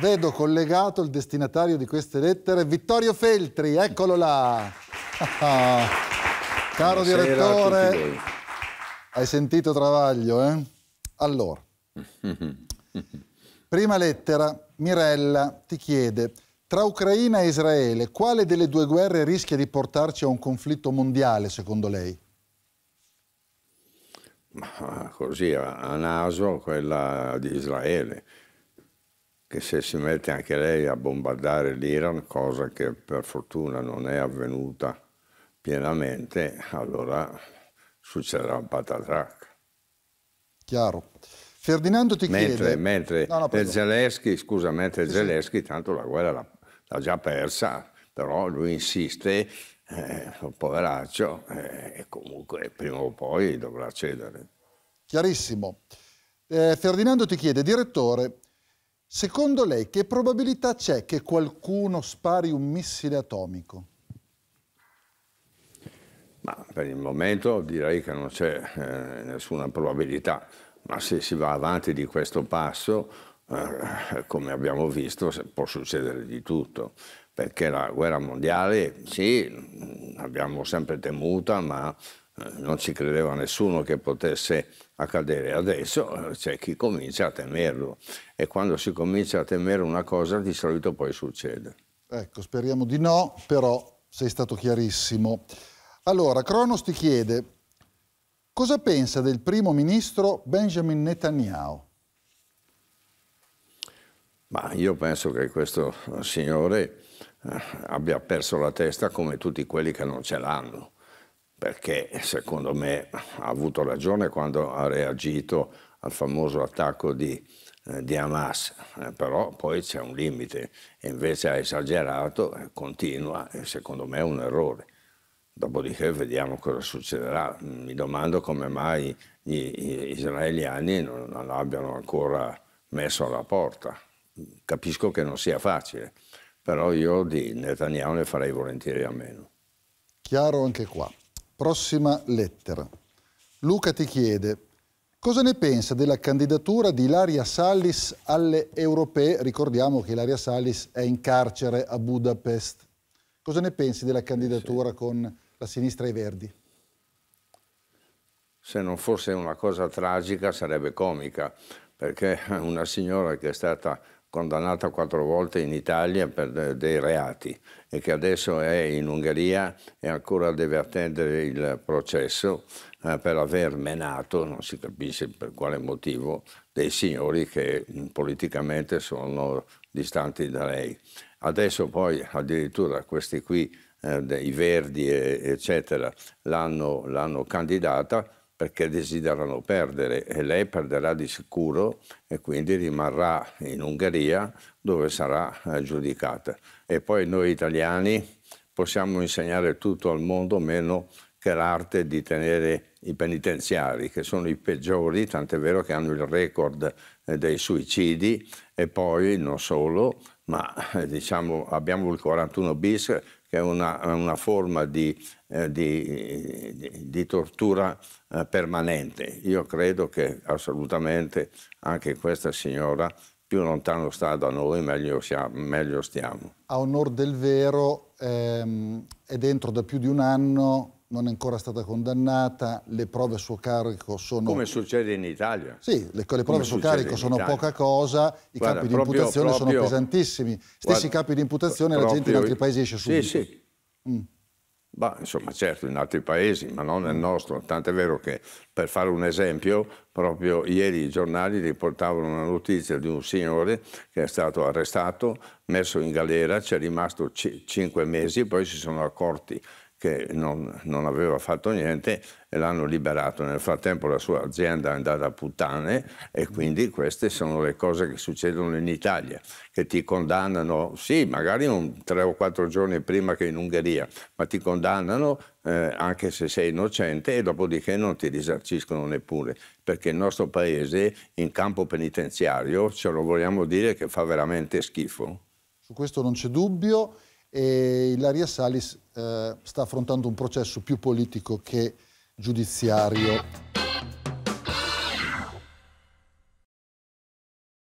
Vedo collegato il destinatario di queste lettere, Vittorio Feltri, eccolo là. Caro Buonasera direttore, hai sentito Travaglio, eh? Allora, prima lettera, Mirella ti chiede, tra Ucraina e Israele, quale delle due guerre rischia di portarci a un conflitto mondiale, secondo lei? Ma così, a naso, quella di Israele che se si mette anche lei a bombardare l'Iran, cosa che per fortuna non è avvenuta pienamente, allora succederà un patatrac. Chiaro. Ferdinando ti mentre, chiede... Mentre, no, no, Zelensky, scusa, mentre sì, Zelensky, tanto la guerra l'ha già persa, però lui insiste eh, un poveraccio eh, e comunque prima o poi dovrà cedere. Chiarissimo. Eh, Ferdinando ti chiede, direttore, Secondo lei che probabilità c'è che qualcuno spari un missile atomico? Ma per il momento direi che non c'è eh, nessuna probabilità, ma se si va avanti di questo passo, eh, come abbiamo visto, può succedere di tutto, perché la guerra mondiale sì, l'abbiamo sempre temuta, ma non ci credeva nessuno che potesse accadere. Adesso eh, c'è chi comincia a temerlo e quando si comincia a temere una cosa di solito poi succede. Ecco, speriamo di no, però sei stato chiarissimo. Allora, Cronos ti chiede cosa pensa del primo ministro Benjamin Netanyahu? Ma io penso che questo signore eh, abbia perso la testa come tutti quelli che non ce l'hanno perché secondo me ha avuto ragione quando ha reagito al famoso attacco di, eh, di Hamas, eh, però poi c'è un limite, e invece ha esagerato, eh, continua, e secondo me è un errore. Dopodiché vediamo cosa succederà. Mi domando come mai gli, israeliani non, non l'abbiano ancora messo alla porta. Capisco che non sia facile, però io di Netanyahu ne farei volentieri a meno. Chiaro anche qua. Prossima lettera. Luca ti chiede cosa ne pensa della candidatura di Ilaria Salis alle europee. Ricordiamo che Ilaria Salis è in carcere a Budapest. Cosa ne pensi della candidatura sì. con la sinistra e i verdi? Se non fosse una cosa tragica sarebbe comica, perché una signora che è stata condannata quattro volte in Italia per dei reati e che adesso è in Ungheria e ancora deve attendere il processo eh, per aver menato, non si capisce per quale motivo, dei signori che mm, politicamente sono distanti da lei. Adesso poi addirittura questi qui, eh, i Verdi, eccetera, l'hanno candidata perché desiderano perdere e lei perderà di sicuro e quindi rimarrà in Ungheria dove sarà eh, giudicata. E poi noi italiani possiamo insegnare tutto al mondo meno che l'arte di tenere i penitenziari, che sono i peggiori, tant'è vero che hanno il record eh, dei suicidi e poi non solo, ma eh, diciamo abbiamo il 41 bis che è una, una forma di, eh, di, di tortura eh, permanente. Io credo che assolutamente anche questa signora più lontano sta da noi, meglio, siamo, meglio stiamo. A onor del vero, ehm, è dentro da più di un anno non è ancora stata condannata, le prove a suo carico sono... Come succede in Italia. Sì, le, le prove a suo carico sono Italia. poca cosa, i guarda, capi proprio, di imputazione proprio, sono pesantissimi. Stessi guarda, capi di imputazione proprio, la gente in altri paesi esce subito. Sì, sì. Mm. Bah, insomma, certo, in altri paesi, ma non nel nostro. Tant'è vero che, per fare un esempio, proprio ieri i giornali riportavano una notizia di un signore che è stato arrestato, messo in galera, ci è rimasto cinque mesi, poi si sono accorti che non, non aveva fatto niente e l'hanno liberato. Nel frattempo la sua azienda è andata a puttane e quindi queste sono le cose che succedono in Italia, che ti condannano, sì, magari un, tre o quattro giorni prima che in Ungheria, ma ti condannano eh, anche se sei innocente e dopodiché non ti risarciscono neppure, perché il nostro paese in campo penitenziario ce lo vogliamo dire che fa veramente schifo. Su questo non c'è dubbio e Ilaria Salis eh, sta affrontando un processo più politico che giudiziario.